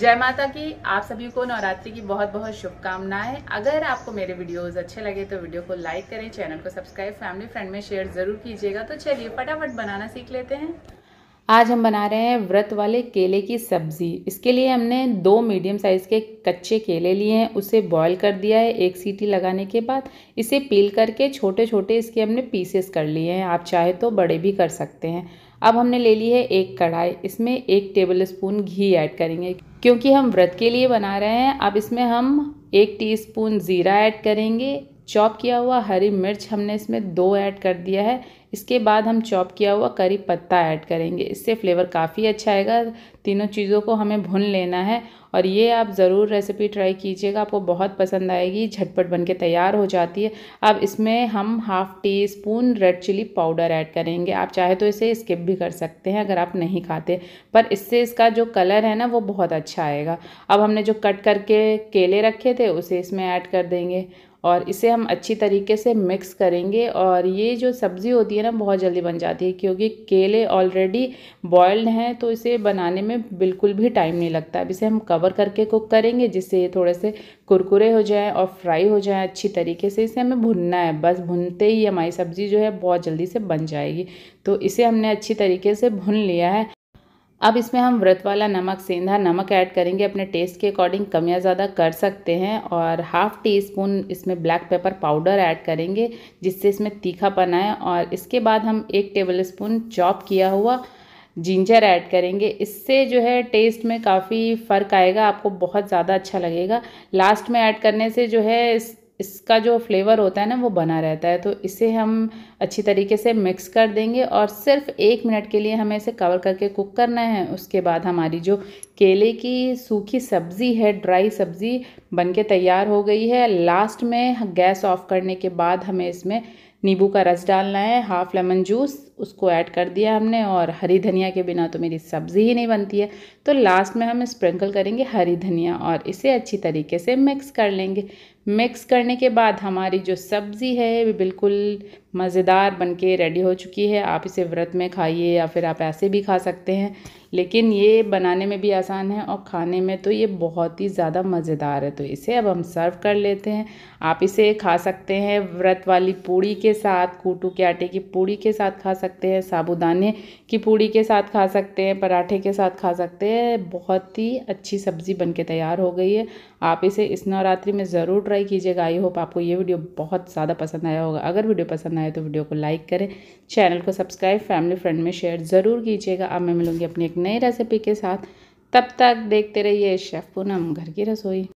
जय माता की आप सभी को नवरात्रि की बहुत बहुत शुभकामनाएं अगर आपको मेरे वीडियोस अच्छे लगे तो वीडियो को लाइक करें चैनल को सब्सक्राइब फैमिली फ्रेंड में शेयर ज़रूर कीजिएगा तो चलिए फटाफट बनाना सीख लेते हैं आज हम बना रहे हैं व्रत वाले केले की सब्ज़ी इसके लिए हमने दो मीडियम साइज़ के कच्चे केले लिए हैं उसे बॉईल कर दिया है एक सीटी लगाने के बाद इसे पील करके छोटे छोटे इसके हमने पीसेस कर लिए हैं आप चाहे तो बड़े भी कर सकते हैं अब हमने ले ली है एक कढ़ाई इसमें एक टेबल स्पून घी ऐड करेंगे क्योंकि हम व्रत के लिए बना रहे हैं अब इसमें हम एक टीस्पून ज़ीरा ऐड करेंगे चॉप किया हुआ हरी मिर्च हमने इसमें दो ऐड कर दिया है इसके बाद हम चॉप किया हुआ करी पत्ता ऐड करेंगे इससे फ्लेवर काफ़ी अच्छा आएगा तीनों चीज़ों को हमें भून लेना है और ये आप ज़रूर रेसिपी ट्राई कीजिएगा आपको बहुत पसंद आएगी झटपट बन के तैयार हो जाती है अब इसमें हम half teaspoon red chilli powder add करेंगे आप चाहे तो इसे स्किप भी कर सकते हैं अगर आप नहीं खाते पर इससे इसका जो कलर है ना वो बहुत अच्छा आएगा अब हमने जो कट करके केले रखे थे उसे इसमें ऐड कर देंगे और इसे हम अच्छी तरीके से मिक्स करेंगे और ये जो सब्ज़ी होती है ना बहुत जल्दी बन जाती है क्योंकि केले ऑलरेडी बॉयल्ड हैं तो इसे बनाने में बिल्कुल भी टाइम नहीं लगता अब इसे हम कवर करके कुक करेंगे जिससे ये थोड़े से कुरकुरे हो जाएँ और फ्राई हो जाएँ अच्छी तरीके से इसे हमें भुनना है बस भुनते ही हमारी सब्ज़ी जो है बहुत जल्दी से बन जाएगी तो इसे हमने अच्छी तरीके से भुन लिया है अब इसमें हम व्रत वाला नमक सेंधा नमक ऐड करेंगे अपने टेस्ट के अकॉर्डिंग कम या ज़्यादा कर सकते हैं और हाफ़ टी स्पून इसमें ब्लैक पेपर पाउडर ऐड करेंगे जिससे इसमें तीखापन आए और इसके बाद हम एक टेबल स्पून चॉप किया हुआ जिंजर ऐड करेंगे इससे जो है टेस्ट में काफ़ी फ़र्क आएगा आपको बहुत ज़्यादा अच्छा लगेगा लास्ट में ऐड करने से जो है इसका जो फ्लेवर होता है ना वो बना रहता है तो इसे हम अच्छी तरीके से मिक्स कर देंगे और सिर्फ एक मिनट के लिए हमें इसे कवर करके कुक करना है उसके बाद हमारी जो केले की सूखी सब्ज़ी है ड्राई सब्ज़ी बनके तैयार हो गई है लास्ट में गैस ऑफ करने के बाद हमें इसमें नींबू का रस डालना है हाफ़ लेमन जूस उसको ऐड कर दिया हमने और हरी धनिया के बिना तो मेरी सब्ज़ी ही नहीं बनती है तो लास्ट में हम स्प्रिंकल करेंगे हरी धनिया और इसे अच्छी तरीके से मिक्स कर लेंगे मिक्स करने के बाद हमारी जो सब्ज़ी है वो बिल्कुल मज़ेदार बन के रेडी हो चुकी है आप इसे व्रत में खाइए या फिर आप ऐसे भी खा सकते हैं लेकिन ये बनाने में भी आसान है और खाने में तो ये बहुत ही ज़्यादा मज़ेदार है तो इसे अब हम सर्व कर लेते हैं आप इसे खा सकते हैं व्रत वाली पूड़ी के साथ कूटू के आटे की पूड़ी के साथ खा सकते हैं साबुदाने की पूड़ी के साथ खा सकते हैं पराठे के साथ खा सकते हैं बहुत ही अच्छी सब्ज़ी बन के तैयार हो गई है आप इसे इस नवरात्रि में ज़रूर ट्राई कीजिएगा आई होप आपको ये वीडियो बहुत ज़्यादा पसंद आया होगा अगर वीडियो पसंद आए तो वीडियो को लाइक करें चैनल को सब्सक्राइब फैमिली फ्रेंड में शेयर ज़रूर कीजिएगा अब मैं मिलूँगी अपनी एक नई रेसिपी के साथ तब तक देखते रहिए शेफ़ पूनम घर की रसोई